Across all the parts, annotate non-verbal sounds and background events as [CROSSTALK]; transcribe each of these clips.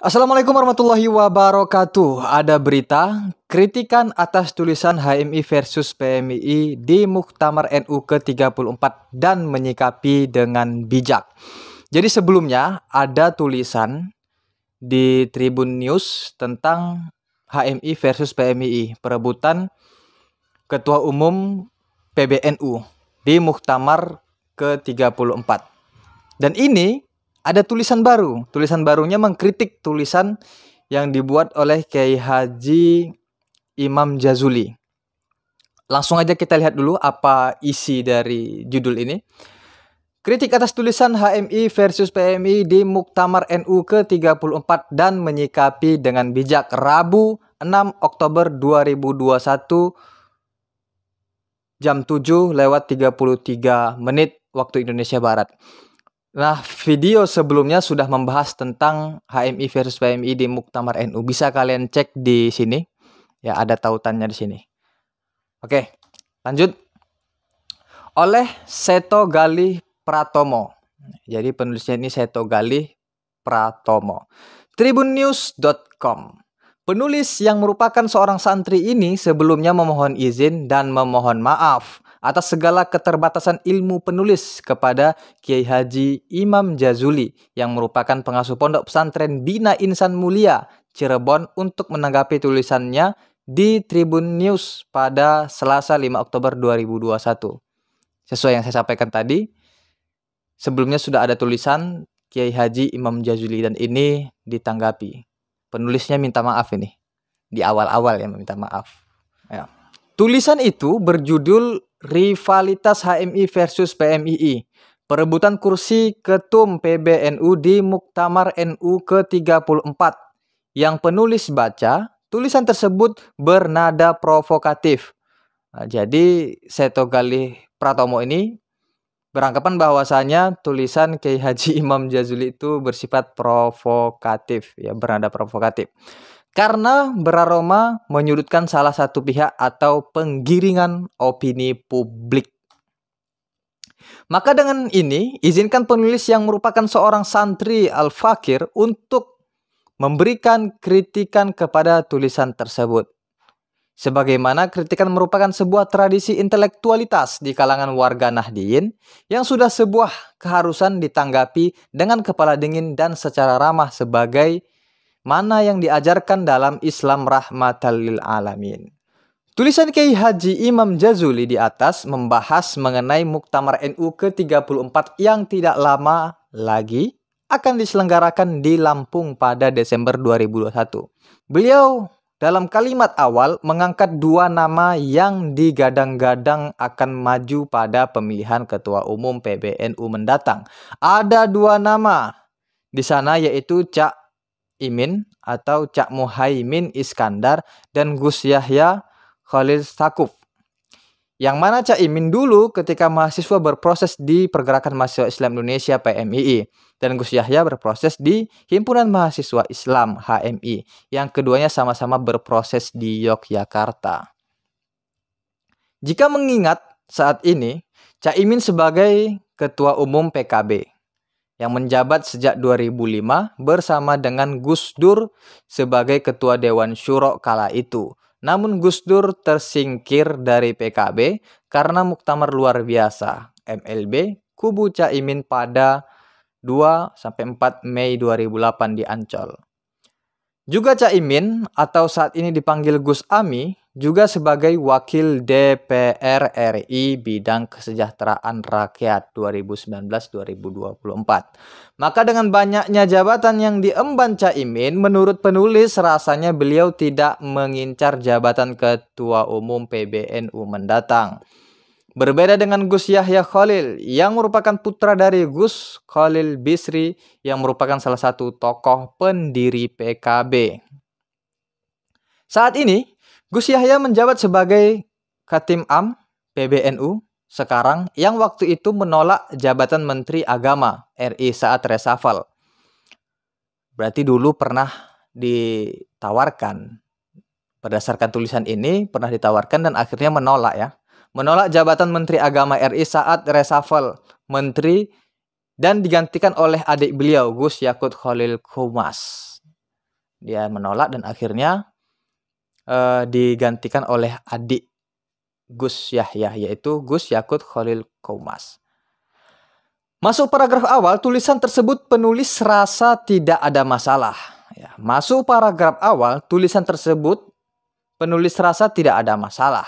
Assalamualaikum warahmatullahi wabarakatuh. Ada berita kritikan atas tulisan HMI versus PMI di Muktamar NU ke-34 dan menyikapi dengan bijak. Jadi sebelumnya ada tulisan di Tribun News tentang HMI versus PMI, perebutan ketua umum PBNU di Muktamar ke-34. Dan ini ada tulisan baru. Tulisan barunya mengkritik tulisan yang dibuat oleh Kiai Haji Imam Jazuli. Langsung aja kita lihat dulu apa isi dari judul ini. Kritik atas tulisan HMI versus PMI di Muktamar NU ke-34 dan menyikapi dengan bijak Rabu 6 Oktober 2021 jam 7 lewat 33 menit waktu Indonesia Barat. Nah, video sebelumnya sudah membahas tentang HMI versus PMI di Muktamar NU. Bisa kalian cek di sini. Ya, ada tautannya di sini. Oke, lanjut. Oleh Seto Gali Pratomo. Jadi penulisnya ini Seto Gali Pratomo. Tribunnews.com. Penulis yang merupakan seorang santri ini sebelumnya memohon izin dan memohon maaf atas segala keterbatasan ilmu penulis kepada Kiai Haji Imam Jazuli yang merupakan pengasuh pondok pesantren Bina Insan Mulia Cirebon untuk menanggapi tulisannya di Tribun News pada Selasa 5 Oktober 2021. Sesuai yang saya sampaikan tadi, sebelumnya sudah ada tulisan Kiai Haji Imam Jazuli dan ini ditanggapi. Penulisnya minta maaf ini. Di awal-awal ya minta maaf. Ya. Tulisan itu berjudul rivalitas HMI versus PMII. Perebutan kursi ketum PBNU di Muktamar NU ke-34. Yang penulis baca, tulisan tersebut bernada provokatif. Nah, jadi Seto Galih Pratomo ini beranggapan bahwasanya tulisan Kiai Haji Imam Jazuli itu bersifat provokatif, ya bernada provokatif karena beraroma menyudutkan salah satu pihak atau penggiringan opini publik. Maka dengan ini, izinkan penulis yang merupakan seorang santri al-fakir untuk memberikan kritikan kepada tulisan tersebut. Sebagaimana kritikan merupakan sebuah tradisi intelektualitas di kalangan warga Nahdiyin yang sudah sebuah keharusan ditanggapi dengan kepala dingin dan secara ramah sebagai Mana yang diajarkan dalam Islam rahmatan lil alamin? Tulisan Kiai Haji Imam Jazuli di atas membahas mengenai Muktamar NU ke-34 yang tidak lama lagi akan diselenggarakan di Lampung pada Desember 2021. Beliau dalam kalimat awal mengangkat dua nama yang digadang-gadang akan maju pada pemilihan ketua umum PBNU mendatang. Ada dua nama di sana yaitu Cak Imin atau Cak Muhaimin Iskandar dan Gus Yahya Khalil Sakuf. Yang mana Cak Imin dulu ketika mahasiswa berproses di Pergerakan Mahasiswa Islam Indonesia PMII dan Gus Yahya berproses di Himpunan Mahasiswa Islam HMI yang keduanya sama-sama berproses di Yogyakarta. Jika mengingat saat ini Cak Imin sebagai ketua umum PKB yang menjabat sejak 2005 bersama dengan Gus Dur sebagai ketua Dewan Syuro kala itu. Namun Gus Dur tersingkir dari PKB karena muktamar luar biasa MLB kubu Caimin pada 2 4 Mei 2008 di Ancol. Juga Caimin atau saat ini dipanggil Gus Ami juga sebagai Wakil DPR RI bidang kesejahteraan rakyat 2019-2024. Maka dengan banyaknya jabatan yang diemban Caimin, menurut penulis rasanya beliau tidak mengincar jabatan Ketua Umum PBNU mendatang. Berbeda dengan Gus Yahya Khalil yang merupakan putra dari Gus Khalil Bisri yang merupakan salah satu tokoh pendiri PKB. Saat ini, Gus Yahya menjabat sebagai Katim Am PBNU sekarang yang waktu itu menolak jabatan Menteri Agama RI saat resafal. Berarti dulu pernah ditawarkan berdasarkan tulisan ini pernah ditawarkan dan akhirnya menolak ya. Menolak jabatan Menteri Agama RI saat resafal menteri dan digantikan oleh adik beliau Gus Yakut Khalil Kumas. Dia menolak dan akhirnya uh, digantikan oleh adik Gus Yahya, yaitu Gus Yakut Khalil Komas. Masuk paragraf awal, tulisan tersebut penulis rasa tidak ada masalah. Ya, masuk paragraf awal, tulisan tersebut penulis rasa tidak ada masalah.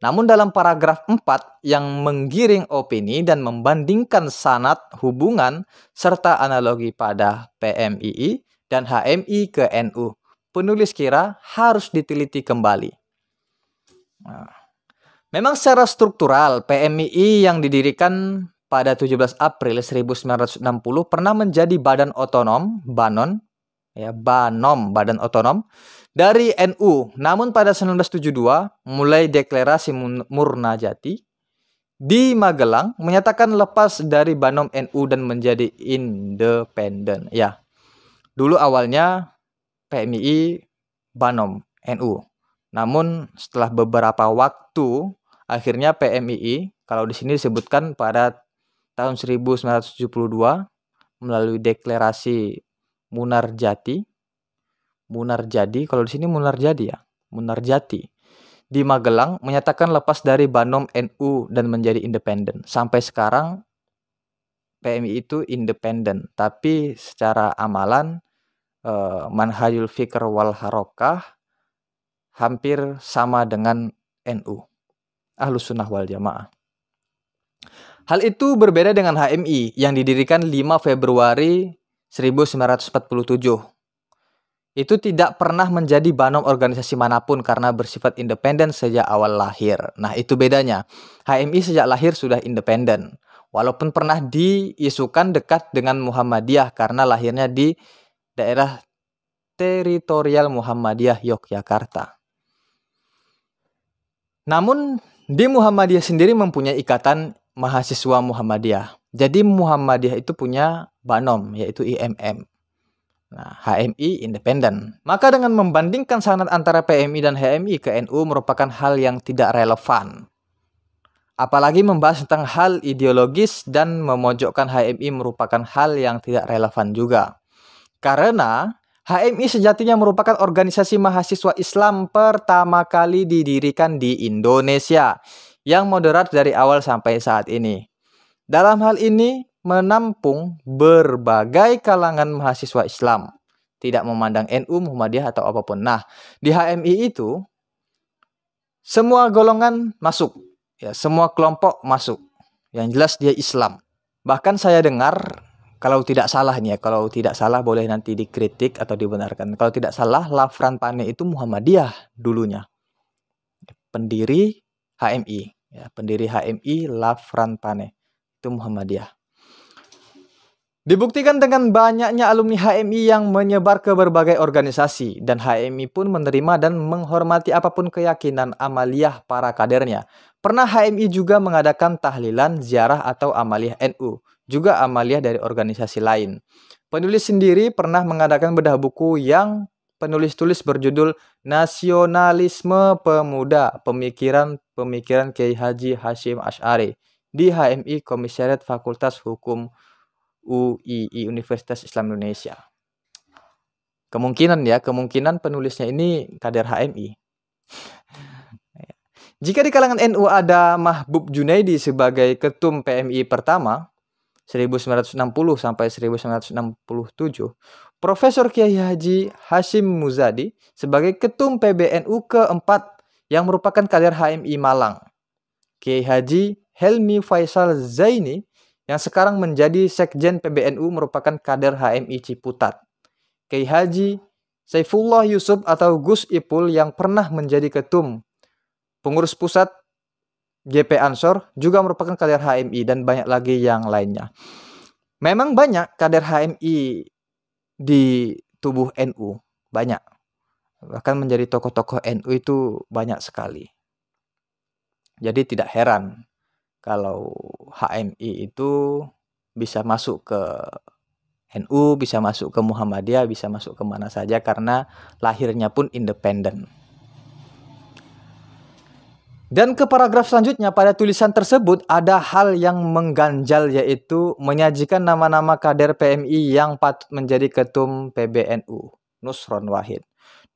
Namun dalam paragraf 4 yang menggiring opini dan membandingkan sanat hubungan serta analogi pada PMII dan HMI ke NU penulis kira harus diteliti kembali. Nah, memang secara struktural PMII yang didirikan pada 17 April 1960 pernah menjadi badan otonom Banon ya Banom badan otonom dari NU. Namun pada 1972 mulai deklarasi Murna Jati di Magelang menyatakan lepas dari Banom NU dan menjadi independen. Ya, dulu awalnya PMII Banom NU. Namun setelah beberapa waktu akhirnya PMII kalau di sini disebutkan pada tahun 1972 melalui deklarasi Munarjati Munarjadi kalau di sini Munarjadi ya Munarjati di Magelang menyatakan lepas dari Banom NU dan menjadi independen. Sampai sekarang PMI itu independen, tapi secara amalan Eh, manhajul Fikr wal Harokah hampir sama dengan NU Ahlus Sunnah wal Jamaah Hal itu berbeda dengan HMI yang didirikan 5 Februari 1947 itu tidak pernah menjadi banom organisasi manapun karena bersifat independen sejak awal lahir. Nah, itu bedanya. HMI sejak lahir sudah independen. Walaupun pernah diisukan dekat dengan Muhammadiyah karena lahirnya di daerah teritorial Muhammadiyah Yogyakarta. Namun di Muhammadiyah sendiri mempunyai ikatan mahasiswa Muhammadiyah. Jadi Muhammadiyah itu punya Banom yaitu IMM. Nah, HMI independen. Maka dengan membandingkan sanad antara PMI dan HMI ke NU merupakan hal yang tidak relevan. Apalagi membahas tentang hal ideologis dan memojokkan HMI merupakan hal yang tidak relevan juga. Karena HMI sejatinya merupakan organisasi mahasiswa Islam pertama kali didirikan di Indonesia yang moderat dari awal sampai saat ini. Dalam hal ini menampung berbagai kalangan mahasiswa Islam, tidak memandang NU, Muhammadiyah atau apapun. Nah, di HMI itu semua golongan masuk, ya semua kelompok masuk. Yang jelas dia Islam. Bahkan saya dengar kalau tidak salah nih ya, kalau tidak salah boleh nanti dikritik atau dibenarkan. Kalau tidak salah, Lafran Pane itu Muhammadiyah dulunya. Pendiri HMI, ya, pendiri HMI Lafran Pane itu Muhammadiyah. Dibuktikan dengan banyaknya alumni HMI yang menyebar ke berbagai organisasi dan HMI pun menerima dan menghormati apapun keyakinan amaliah para kadernya. Pernah HMI juga mengadakan tahlilan, ziarah atau amaliah NU, juga amaliah dari organisasi lain. Penulis sendiri pernah mengadakan bedah buku yang penulis tulis berjudul Nasionalisme Pemuda, Pemikiran-Pemikiran Kiai Haji Hashim Ash'ari di HMI Komisariat Fakultas Hukum UII Universitas Islam Indonesia. Kemungkinan ya, kemungkinan penulisnya ini kader HMI. [LAUGHS] Jika di kalangan NU ada Mahbub Junaidi sebagai ketum PMI pertama 1960 sampai 1967, Profesor Kiai Haji Hashim Muzadi sebagai ketum PBNU keempat yang merupakan kader HMI Malang. Kiai Haji Helmi Faisal Zaini yang sekarang menjadi Sekjen PBNU merupakan kader HMI Ciputat. Kiai Haji Saifullah Yusuf atau Gus Ipul yang pernah menjadi ketum pengurus pusat GP Ansor juga merupakan kader HMI dan banyak lagi yang lainnya. Memang banyak kader HMI di tubuh NU, banyak. Bahkan menjadi tokoh-tokoh NU itu banyak sekali. Jadi tidak heran kalau HMI itu bisa masuk ke NU, bisa masuk ke Muhammadiyah, bisa masuk ke mana saja karena lahirnya pun independen. Dan ke paragraf selanjutnya pada tulisan tersebut ada hal yang mengganjal yaitu menyajikan nama-nama kader PMI yang patut menjadi ketum PBNU, Nusron Wahid.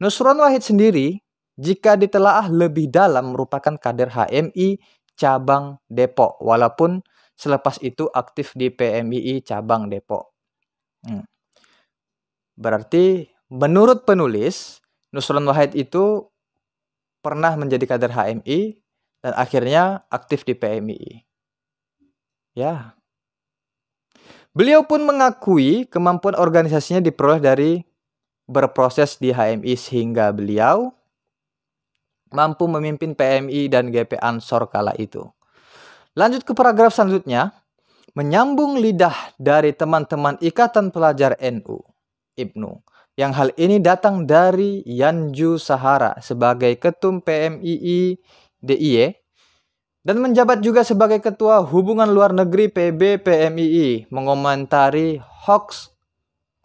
Nusron Wahid sendiri jika ditelaah lebih dalam merupakan kader HMI cabang Depok, walaupun selepas itu aktif di PMII cabang Depok. Hmm. Berarti menurut penulis, Nusron Wahid itu pernah menjadi kader HMI dan akhirnya aktif di PMII. Ya. Beliau pun mengakui kemampuan organisasinya diperoleh dari berproses di HMI sehingga beliau mampu memimpin PMI dan GP Ansor kala itu. Lanjut ke paragraf selanjutnya, menyambung lidah dari teman-teman Ikatan Pelajar NU, Ibnu, yang hal ini datang dari Yanju Sahara sebagai ketum PMII DIE dan menjabat juga sebagai ketua hubungan luar negeri PB PMII mengomentari hoax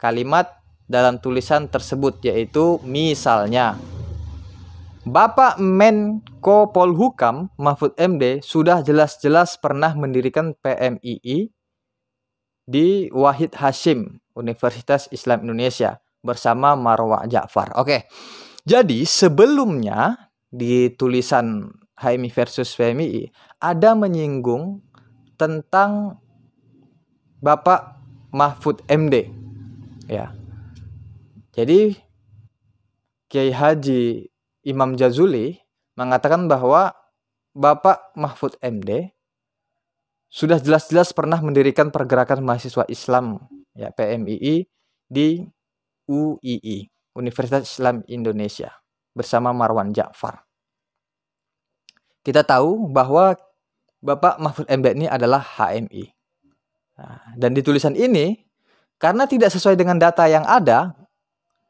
kalimat dalam tulisan tersebut yaitu misalnya Bapak Menko Polhukam Mahfud MD sudah jelas-jelas pernah mendirikan PMII di Wahid Hashim Universitas Islam Indonesia bersama Marwa Ja'far. Oke. Jadi sebelumnya di tulisan HMI versus PMII ada menyinggung tentang Bapak Mahfud MD. Ya. Jadi Kiai Haji Imam Jazuli mengatakan bahwa Bapak Mahfud MD sudah jelas-jelas pernah mendirikan pergerakan mahasiswa Islam ya PMII di UII Universitas Islam Indonesia bersama Marwan Ja'far. Kita tahu bahwa Bapak Mahfud MD ini adalah HMI. Nah, dan di tulisan ini karena tidak sesuai dengan data yang ada,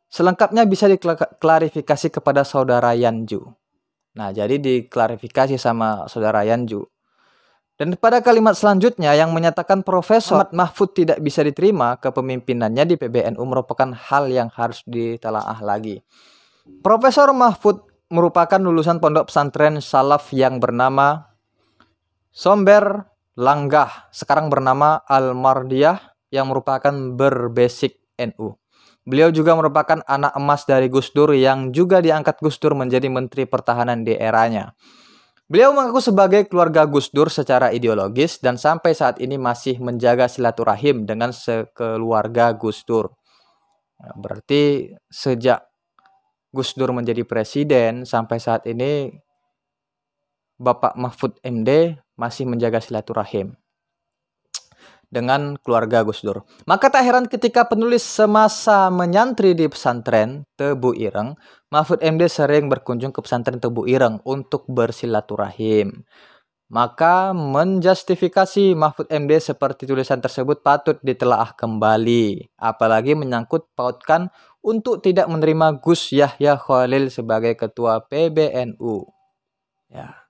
Selengkapnya bisa diklarifikasi kepada saudara Yanju. Nah, jadi diklarifikasi sama saudara Yanju. Dan pada kalimat selanjutnya yang menyatakan Profesor Ahmad Mahfud tidak bisa diterima kepemimpinannya di PBNU merupakan hal yang harus ditelaah lagi. Profesor Mahfud merupakan lulusan pondok pesantren salaf yang bernama Somber Langgah, sekarang bernama Al-Mardiyah yang merupakan berbasic NU. Beliau juga merupakan anak emas dari Gus Dur yang juga diangkat Gus Dur menjadi Menteri Pertahanan di eranya. Beliau mengaku sebagai keluarga Gus Dur secara ideologis dan sampai saat ini masih menjaga silaturahim dengan sekeluarga Gus Dur. Ya, berarti sejak Gus Dur menjadi presiden sampai saat ini Bapak Mahfud MD masih menjaga silaturahim dengan keluarga Gus Dur. Maka tak heran ketika penulis semasa menyantri di pesantren Tebu Ireng, Mahfud MD sering berkunjung ke pesantren Tebu Ireng untuk bersilaturahim. Maka menjustifikasi Mahfud MD seperti tulisan tersebut patut ditelaah kembali, apalagi menyangkut pautkan untuk tidak menerima Gus Yahya Khalil sebagai ketua PBNU. Ya.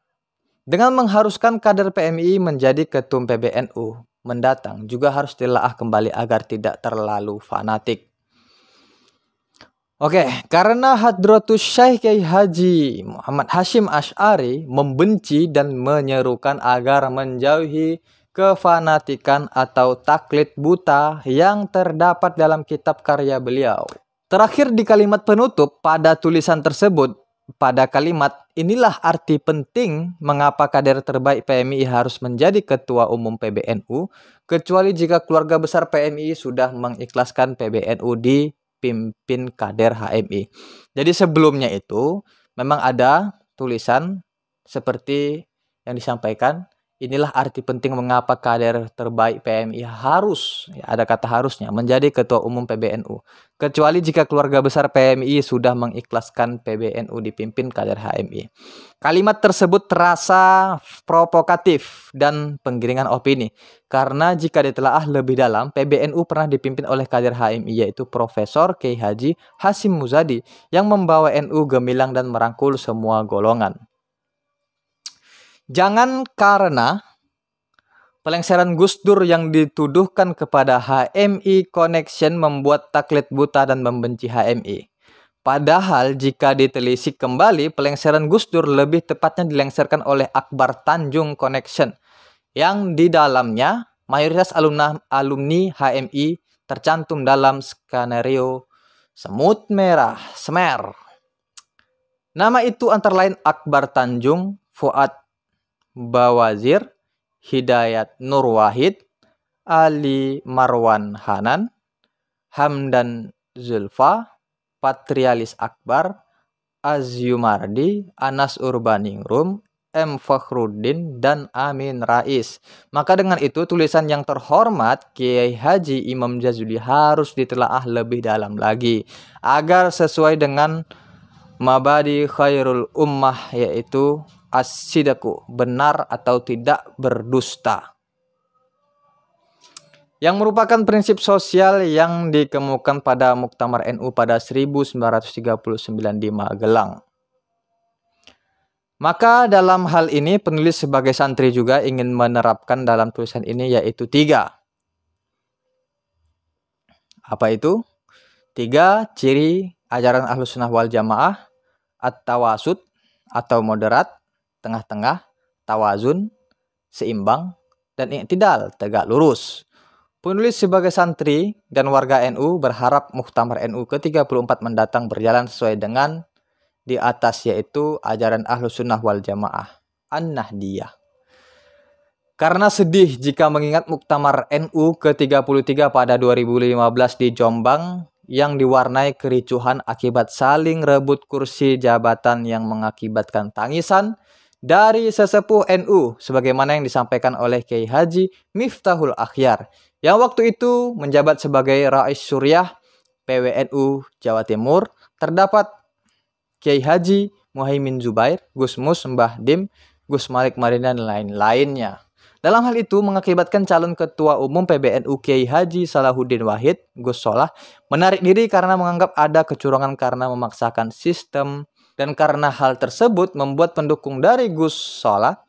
Dengan mengharuskan kader PMI menjadi ketum PBNU, mendatang juga harus ditelaah kembali agar tidak terlalu fanatik. Oke, karena Hadratus Syekh Kiai Haji Muhammad Hashim Ash'ari membenci dan menyerukan agar menjauhi kefanatikan atau taklid buta yang terdapat dalam kitab karya beliau. Terakhir di kalimat penutup pada tulisan tersebut, pada kalimat inilah arti penting mengapa kader terbaik PMI harus menjadi ketua umum PBNU kecuali jika keluarga besar PMI sudah mengikhlaskan PBNU di pimpin kader HMI. Jadi sebelumnya itu memang ada tulisan seperti yang disampaikan Inilah arti penting mengapa kader terbaik PMI harus, ya ada kata harusnya, menjadi ketua umum PBNU. Kecuali jika keluarga besar PMI sudah mengikhlaskan PBNU dipimpin kader HMI. Kalimat tersebut terasa provokatif dan penggiringan opini. Karena jika ditelaah lebih dalam, PBNU pernah dipimpin oleh kader HMI yaitu Profesor K. Haji Hasim Muzadi yang membawa NU gemilang dan merangkul semua golongan. Jangan karena pelengseran Gus Dur yang dituduhkan kepada HMI Connection membuat taklit buta dan membenci HMI. Padahal jika ditelisik kembali, pelengseran Gus Dur lebih tepatnya dilengsarkan oleh Akbar Tanjung Connection yang di dalamnya mayoritas alumna alumni HMI tercantum dalam skenario Semut Merah Semer. Nama itu antara lain Akbar Tanjung, Fuad Bawazir, Hidayat Nur Wahid, Ali Marwan Hanan, Hamdan Zulfa, Patrialis Akbar, Azumardi, Anas Urbaningrum, M. Fakhruddin, dan Amin Rais. Maka dengan itu tulisan yang terhormat Kiai Haji Imam Jazuli harus ditelaah lebih dalam lagi agar sesuai dengan mabadi khairul ummah yaitu asidaku benar atau tidak berdusta yang merupakan prinsip sosial yang dikemukakan pada Muktamar NU pada 1939 di Magelang. Maka dalam hal ini penulis sebagai santri juga ingin menerapkan dalam tulisan ini yaitu tiga. Apa itu? Tiga ciri ajaran ahlus sunnah wal jamaah, atau tawasud atau moderat, tengah-tengah, tawazun, seimbang, dan tidak tegak lurus. Penulis sebagai santri dan warga NU berharap muktamar NU ke-34 mendatang berjalan sesuai dengan di atas yaitu ajaran Ahlus Sunnah wal Jamaah, An-Nahdiyah. Karena sedih jika mengingat Muktamar NU ke-33 pada 2015 di Jombang yang diwarnai kericuhan akibat saling rebut kursi jabatan yang mengakibatkan tangisan, dari sesepuh NU sebagaimana yang disampaikan oleh Kiai Haji Miftahul Akhyar yang waktu itu menjabat sebagai Rais Suriah PWNU Jawa Timur terdapat Kiai Haji Muhaimin Zubair, Gus Mus Mbah Dim, Gus Malik Marina dan lain-lainnya. Dalam hal itu mengakibatkan calon ketua umum PBNU Kiai Haji Salahuddin Wahid, Gus Solah, menarik diri karena menganggap ada kecurangan karena memaksakan sistem dan karena hal tersebut membuat pendukung dari Gus Solah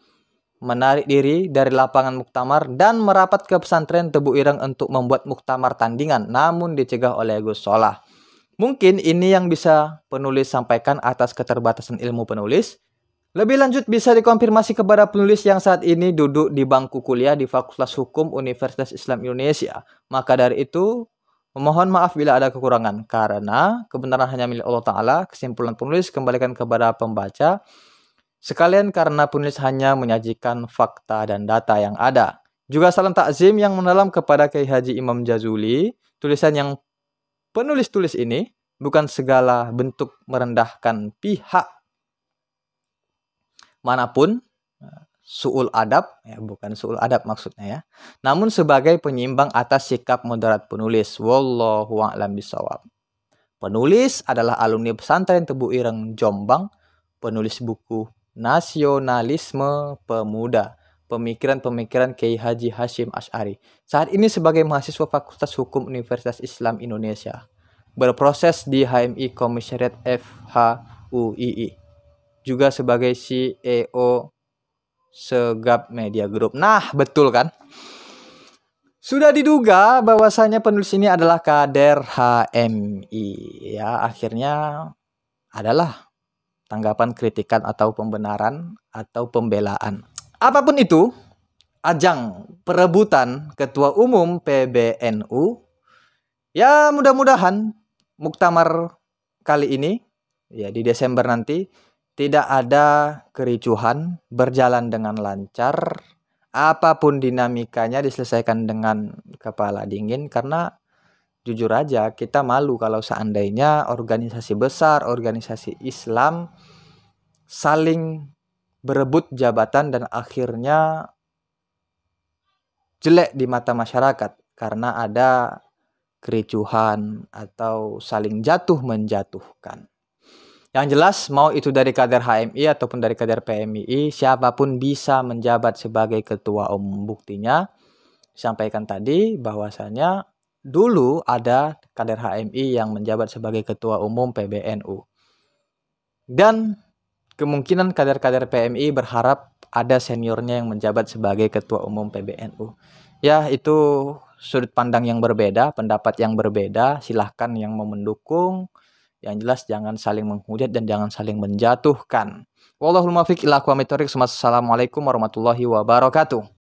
menarik diri dari lapangan muktamar dan merapat ke pesantren Tebu Ireng untuk membuat muktamar tandingan namun dicegah oleh Gus Solah. Mungkin ini yang bisa penulis sampaikan atas keterbatasan ilmu penulis. Lebih lanjut bisa dikonfirmasi kepada penulis yang saat ini duduk di bangku kuliah di Fakultas Hukum Universitas Islam Indonesia. Maka dari itu, Memohon maaf bila ada kekurangan, karena kebenaran hanya milik Allah Ta'ala. Kesimpulan penulis kembalikan kepada pembaca. Sekalian karena penulis hanya menyajikan fakta dan data yang ada. Juga salam takzim yang mendalam kepada Kiai Haji Imam Jazuli. Tulisan yang penulis tulis ini bukan segala bentuk merendahkan pihak manapun suul adab, ya, bukan suul adab maksudnya ya. Namun sebagai penyimbang atas sikap moderat penulis. Wallahu a'lam bisawab. Penulis adalah alumni pesantren Tebu Ireng Jombang, penulis buku Nasionalisme Pemuda, pemikiran-pemikiran Kiai Haji Hashim Ash'ari. Saat ini sebagai mahasiswa Fakultas Hukum Universitas Islam Indonesia. Berproses di HMI Komisariat FHUII. Juga sebagai CEO Segap Media Group. Nah, betul kan? Sudah diduga bahwasanya penulis ini adalah kader HMI. Ya, akhirnya adalah tanggapan kritikan atau pembenaran atau pembelaan. Apapun itu, ajang perebutan ketua umum PBNU ya mudah-mudahan muktamar kali ini ya di Desember nanti tidak ada kericuhan, berjalan dengan lancar. Apapun dinamikanya diselesaikan dengan kepala dingin karena jujur aja kita malu kalau seandainya organisasi besar, organisasi Islam saling berebut jabatan dan akhirnya jelek di mata masyarakat karena ada kericuhan atau saling jatuh menjatuhkan. Yang jelas mau itu dari kader HMI ataupun dari kader PMII, siapapun bisa menjabat sebagai ketua umum. Buktinya sampaikan tadi bahwasannya dulu ada kader HMI yang menjabat sebagai ketua umum PBNU. Dan kemungkinan kader-kader PMI berharap ada seniornya yang menjabat sebagai ketua umum PBNU. Ya, itu sudut pandang yang berbeda, pendapat yang berbeda, silahkan yang mau mendukung, yang jelas jangan saling menghujat dan jangan saling menjatuhkan. Wallahul muwaffiq ila aqwamit thoriq. Wassalamualaikum warahmatullahi wabarakatuh.